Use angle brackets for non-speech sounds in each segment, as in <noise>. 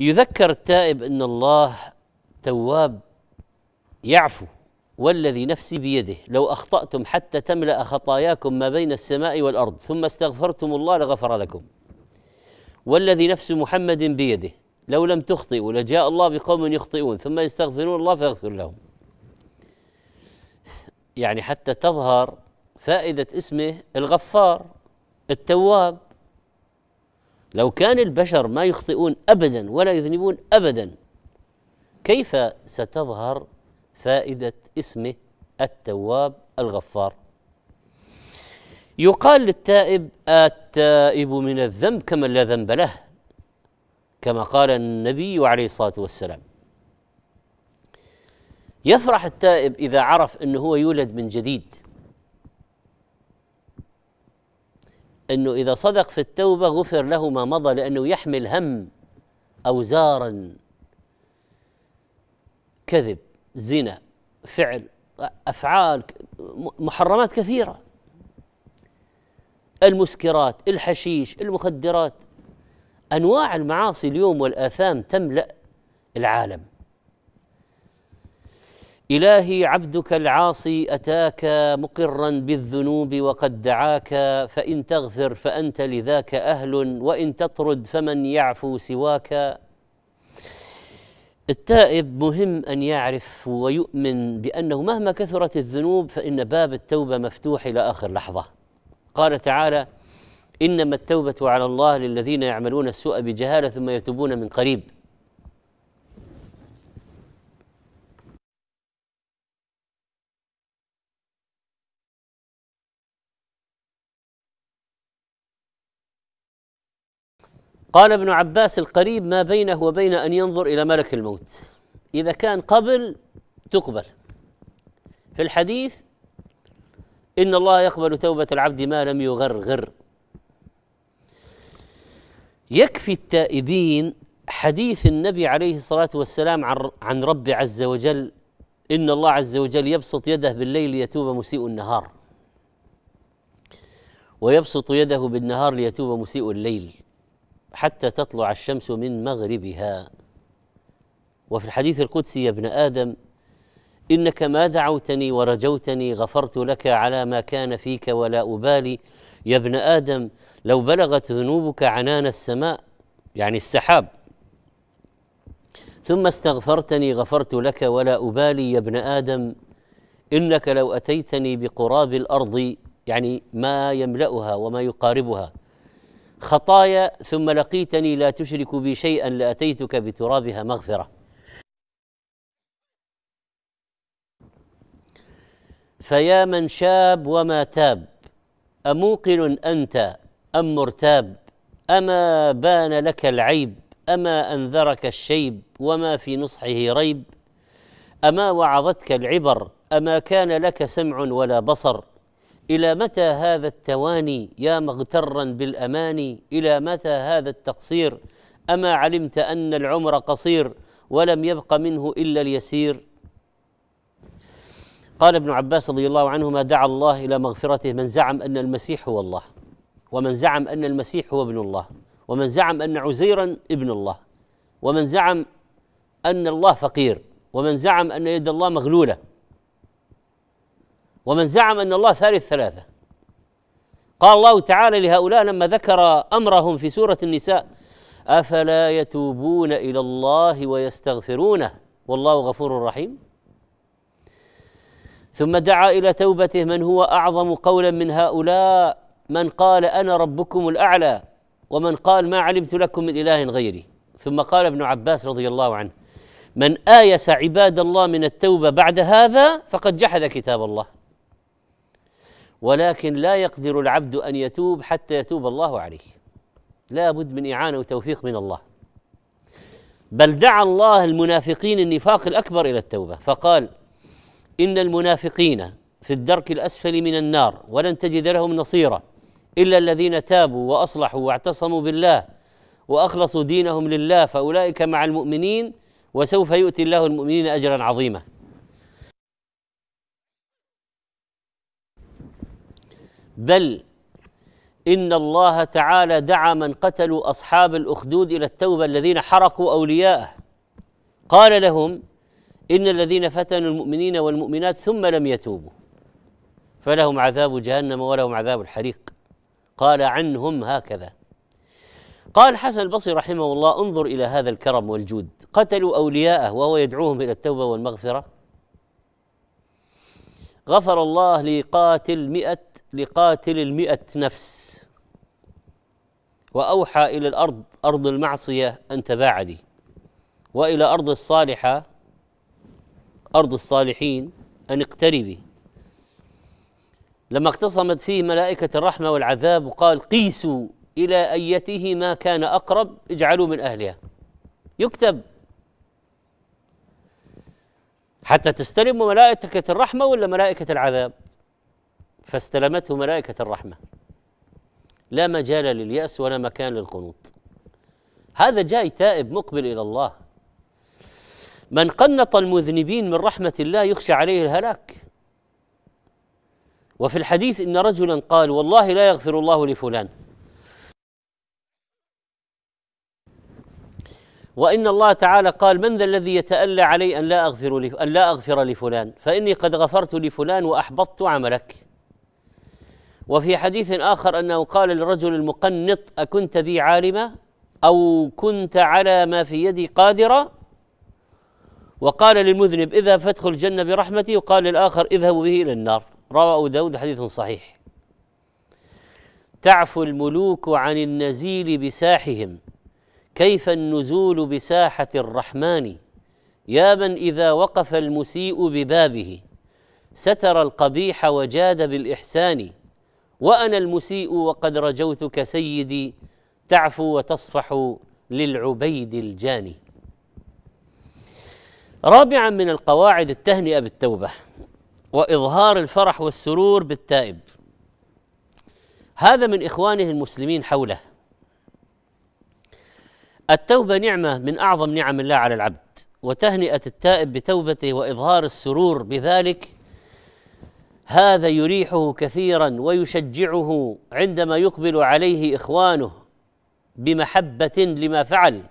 يذكر التائب ان الله تواب يعفو والذي نفسي بيده لو اخطاتم حتى تملا خطاياكم ما بين السماء والارض ثم استغفرتم الله لغفر لكم والذي نفس محمد بيده لو لم تخطئوا لجاء الله بقوم يخطئون ثم يستغفرون الله فيغفر لهم يعني حتى تظهر فائده اسمه الغفار التواب لو كان البشر ما يخطئون ابدا ولا يذنبون ابدا كيف ستظهر فائده اسمه التواب الغفار يقال للتائب التائب من الذنب كمن لا ذنب له كما قال النبي عليه الصلاه والسلام يفرح التائب اذا عرف انه هو يولد من جديد انه اذا صدق في التوبه غفر له ما مضى لانه يحمل هم اوزارا كذب زنا فعل افعال محرمات كثيره المسكرات الحشيش المخدرات انواع المعاصي اليوم والاثام تملا العالم الهي عبدك العاصي اتاك مقرا بالذنوب وقد دعاك فان تغفر فانت لذاك اهل وان تطرد فمن يعفو سواك التائب مهم ان يعرف ويؤمن بانه مهما كثرت الذنوب فان باب التوبه مفتوح الى اخر لحظه قال تعالى انما التوبه على الله للذين يعملون السوء بجهاله ثم يتوبون من قريب قال ابن عباس القريب ما بينه وبين ان ينظر الى ملك الموت اذا كان قبل تقبل في الحديث ان الله يقبل توبه العبد ما لم يغرغر يكفي التائبين حديث النبي عليه الصلاه والسلام عن رب عز وجل ان الله عز وجل يبسط يده بالليل ليتوب مسيء النهار ويبسط يده بالنهار ليتوب مسيء الليل حتى تطلع الشمس من مغربها وفي الحديث القدسي يا ابن ادم انك ما دعوتني ورجوتني غفرت لك على ما كان فيك ولا ابالي يا ابن ادم لو بلغت ذنوبك عنان السماء يعني السحاب ثم استغفرتني غفرت لك ولا ابالي يا ابن ادم انك لو اتيتني بقراب الارض يعني ما يملاها وما يقاربها خطايا ثم لقيتني لا تشرك بي شيئا لاتيتك بترابها مغفره فيا من شاب وما تاب اموقن انت ام مرتاب اما بان لك العيب اما انذرك الشيب وما في نصحه ريب اما وعظتك العبر اما كان لك سمع ولا بصر الى متى هذا التواني يا مغترا بالاماني الى متى هذا التقصير اما علمت ان العمر قصير ولم يبق منه الا اليسير قال ابن عباس رضي الله عنهما دعا الله الى مغفرته من زعم ان المسيح هو الله ومن زعم ان المسيح هو ابن الله ومن زعم ان عزيرا ابن الله ومن زعم ان الله فقير ومن زعم ان يد الله مغلوله ومن زعم ان الله ثالث ثلاثه قال الله تعالى لهؤلاء لما ذكر امرهم في سوره النساء افلا يتوبون الى الله ويستغفرونه والله غفور رحيم ثم دعا الى توبته من هو اعظم قولا من هؤلاء من قال انا ربكم الاعلى ومن قال ما علمت لكم من اله غيري ثم قال ابن عباس رضي الله عنه من ايس عباد الله من التوبه بعد هذا فقد جحد كتاب الله ولكن لا يقدر العبد ان يتوب حتى يتوب الله عليه لا بد من اعانه وتوفيق من الله بل دعا الله المنافقين النفاق الاكبر الى التوبه فقال ان المنافقين في الدرك الاسفل من النار ولن تجد لهم نصيرا الا الذين تابوا واصلحوا واعتصموا بالله واخلصوا دينهم لله فاولئك مع المؤمنين وسوف يؤتي الله المؤمنين اجرا عظيما بل إن الله تعالى دعا من قتلوا أصحاب الأخدود إلى التوبة الذين حرقوا أولياءه قال لهم إن الذين فتنوا المؤمنين والمؤمنات ثم لم يتوبوا فلهم عذاب جهنم ولهم عذاب الحريق قال عنهم هكذا قال حسن البصري رحمه الله انظر إلى هذا الكرم والجود قتلوا أولياءه وهو يدعوهم إلى التوبة والمغفرة غفر الله لقاتل مئة لقاتل المئة نفس وأوحى إلى الأرض أرض المعصية أن تباعدي وإلى أرض الصالحة أرض الصالحين أن اقتربي لما اقتصمت فيه ملائكة الرحمة والعذاب وقال قيسوا إلى أيته ما كان أقرب اجعلوا من أهلها يكتب حتى تستلم ملائكة الرحمة ولا ملائكة العذاب فاستلمته ملائكة الرحمة لا مجال لليأس ولا مكان للقنوط هذا جاي تائب مقبل إلى الله من قنط المذنبين من رحمة الله يخشى عليه الهلاك وفي الحديث إن رجلا قال والله لا يغفر الله لفلان وإن الله تعالى قال من ذا الذي يتألى علي أن لا أغفر أن لا أغفر لفلان فإني قد غفرت لفلان وأحبطت عملك وفي حديث آخر أنه قال للرجل المقنط أكنت بي عالمة أو كنت على ما في يدي قادرا وقال للمذنب إذا فادخل الجنة برحمتي وقال للآخر اذهبوا به إلى النار روى أبو داود حديث صحيح تعفو الملوك عن النزيل بساحهم كيف النزول بساحة الرحمن يا من إذا وقف المسيء ببابه ستر القبيح وجاد بالإحسان وأنا المسيء وقد رجوتك سيدي تعفو وتصفح للعبيد الجاني رابعا من القواعد التهنئة بالتوبة وإظهار الفرح والسرور بالتائب هذا من إخوانه المسلمين حوله التوبة نعمة من أعظم نعم الله على العبد وتهنئة التائب بتوبته وإظهار السرور بذلك هذا يريحه كثيرا ويشجعه عندما يقبل عليه اخوانه بمحبه لما فعل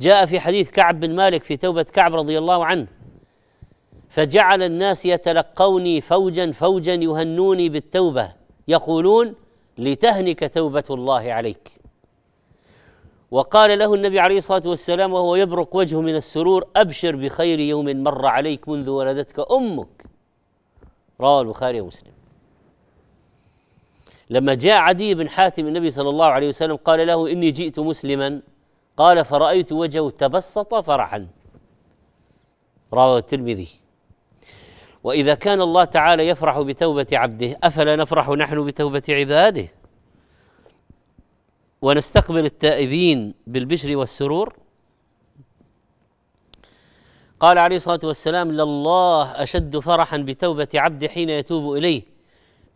جاء في حديث كعب بن مالك في توبه كعب رضي الله عنه فجعل الناس يتلقوني فوجا فوجا يهنوني بالتوبه يقولون لتهنك توبه الله عليك وقال له النبي عليه الصلاه والسلام وهو يبرق وجهه من السرور ابشر بخير يوم مر عليك منذ ولدتك امك رواه البخاري ومسلم لما جاء عدي بن حاتم النبي صلى الله عليه وسلم قال له إني جئت مسلما قال فرأيت وجهه تبسط فرحا رواه الترمذي وإذا كان الله تعالى يفرح بتوبة عبده أفلا نفرح نحن بتوبة عباده ونستقبل التائبين بالبشر والسرور قال عليه الصلاه والسلام لله اشد فرحا بتوبه عبد حين يتوب اليه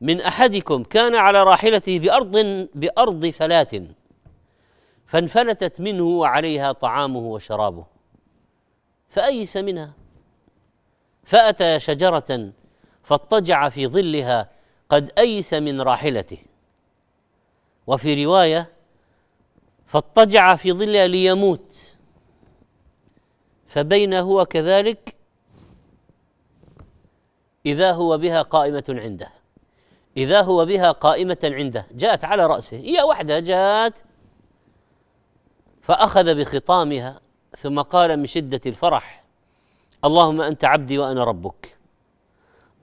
من احدكم كان على راحلته بارض بارض فلات فانفلتت منه وعليها طعامه وشرابه فايس منها فاتى شجره فاضطجع في ظلها قد ايس من راحلته وفي روايه فاضطجع في ظلها ليموت فبين هو كذلك إذا هو بها قائمة عنده إذا هو بها قائمة عنده جاءت على رأسه هي وحدها جاءت فأخذ بخطامها ثم قال من شدة الفرح اللهم أنت عبدي وأنا ربك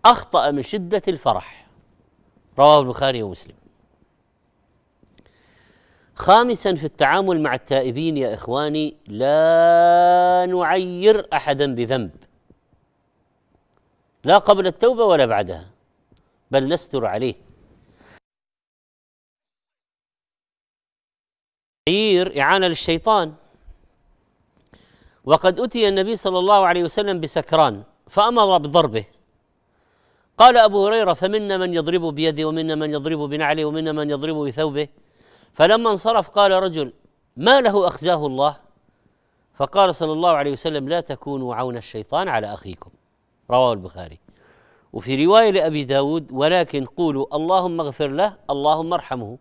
أخطأ من شدة الفرح رواه البخاري ومسلم خامسا في التعامل مع التائبين يا اخواني لا نعير احدا بذنب لا قبل التوبه ولا بعدها بل نستر عليه تعيير اعانه للشيطان وقد اتي النبي صلى الله عليه وسلم بسكران فامر بضربه قال ابو هريره فمنا من يضرب بيده ومنا من يضرب بنعله ومنا من يضرب بثوبه فلما انصرف قال رجل ما له اخزاه الله فقال صلى الله عليه وسلم لا تكونوا عون الشيطان على اخيكم رواه البخاري وفي روايه لابي داود ولكن قولوا اللهم اغفر له اللهم ارحمه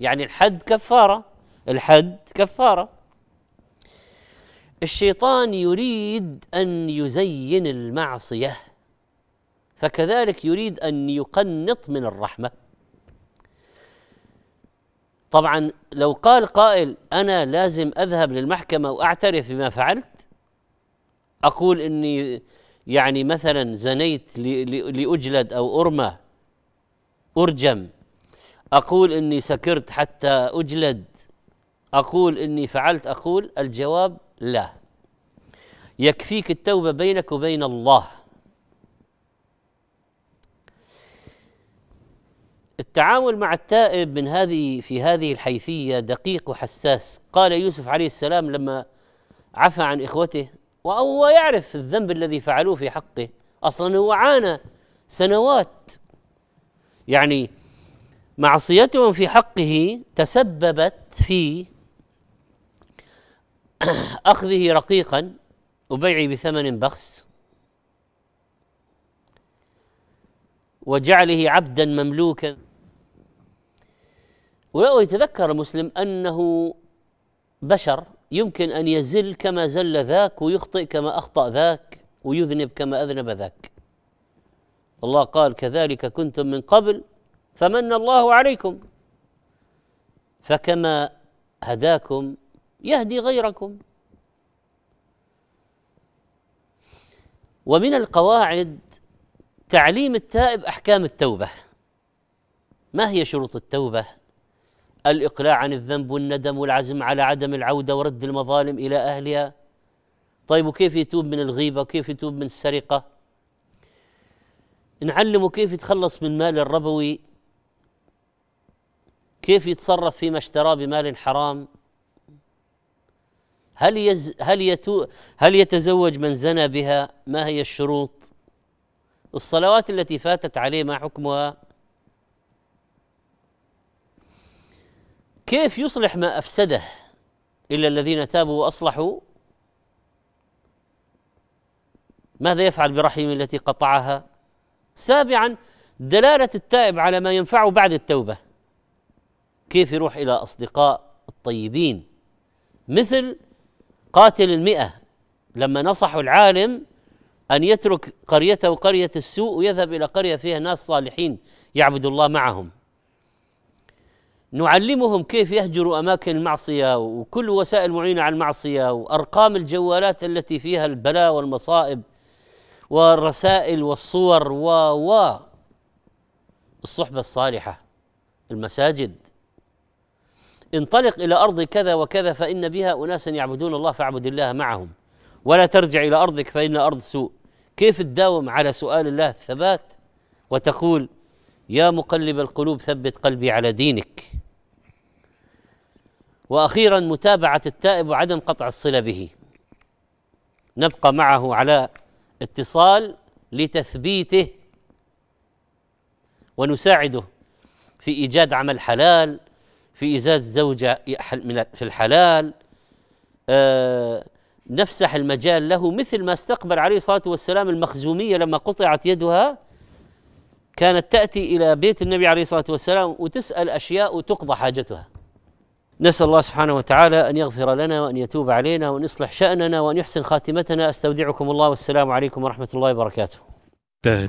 يعني الحد كفاره الحد كفاره الشيطان يريد ان يزين المعصيه فكذلك يريد ان يقنط من الرحمه طبعا لو قال قائل انا لازم اذهب للمحكمه واعترف بما فعلت اقول اني يعني مثلا زنيت لاجلد او ارمى ارجم اقول اني سكرت حتى اجلد اقول اني فعلت اقول الجواب لا يكفيك التوبه بينك وبين الله التعامل مع التائب من هذه في هذه الحيثيه دقيق وحساس قال يوسف عليه السلام لما عفى عن اخوته وهو يعرف الذنب الذي فعلوه في حقه اصلا هو عانى سنوات يعني معصيتهم في حقه تسببت في <coughs> اخذه رقيقا وبيعه بثمن بخس وجعله عبدا مملوكا ولو يتذكر المسلم أنه بشر يمكن أن يزل كما زل ذاك ويخطئ كما أخطأ ذاك ويذنب كما أذنب ذاك الله قال كذلك كنتم من قبل فمن الله عليكم فكما هداكم يهدي غيركم ومن القواعد تعليم التائب احكام التوبه ما هي شروط التوبه الإقلاع عن الذنب والندم والعزم على عدم العودة ورد المظالم إلى أهلها طيب وكيف يتوب من الغيبة وكيف يتوب من السرقة نعلمه كيف يتخلص من مال الربوي كيف يتصرف فيما اشتراه بمال حرام هل يز هل يتو هل يتزوج من زنى بها ما هي الشروط الصلوات التي فاتت عليه ما حكمها كيف يصلح ما افسده الا الذين تابوا واصلحوا ماذا يفعل برحمه التي قطعها سابعا دلاله التائب على ما ينفعه بعد التوبه كيف يروح الى اصدقاء الطيبين مثل قاتل المئه لما نصحوا العالم ان يترك قريته قريه السوء ويذهب الى قريه فيها ناس صالحين يعبد الله معهم نعلمهم كيف يهجروا اماكن المعصيه وكل وسائل المعينه على المعصيه وارقام الجوالات التي فيها البلاء والمصائب والرسائل والصور و و الصحبه الصالحه المساجد انطلق الى ارض كذا وكذا فان بها اناسا يعبدون الله فاعبد الله معهم ولا ترجع الى ارضك فان ارض سوء كيف تداوم على سؤال الله الثبات وتقول يا مقلب القلوب ثبت قلبي على دينك واخيرا متابعه التائب وعدم قطع الصله به نبقى معه على اتصال لتثبيته ونساعده في ايجاد عمل حلال في ايجاد زوجه في الحلال آه، نفسح المجال له مثل ما استقبل عليه الصلاه والسلام المخزوميه لما قطعت يدها كانت تأتي إلى بيت النبي عليه الصلاة والسلام وتسأل أشياء وتقضى حاجتها نسأل الله سبحانه وتعالى أن يغفر لنا وأن يتوب علينا وأن يصلح شأننا وأن يحسن خاتمتنا أستودعكم الله والسلام عليكم ورحمة الله وبركاته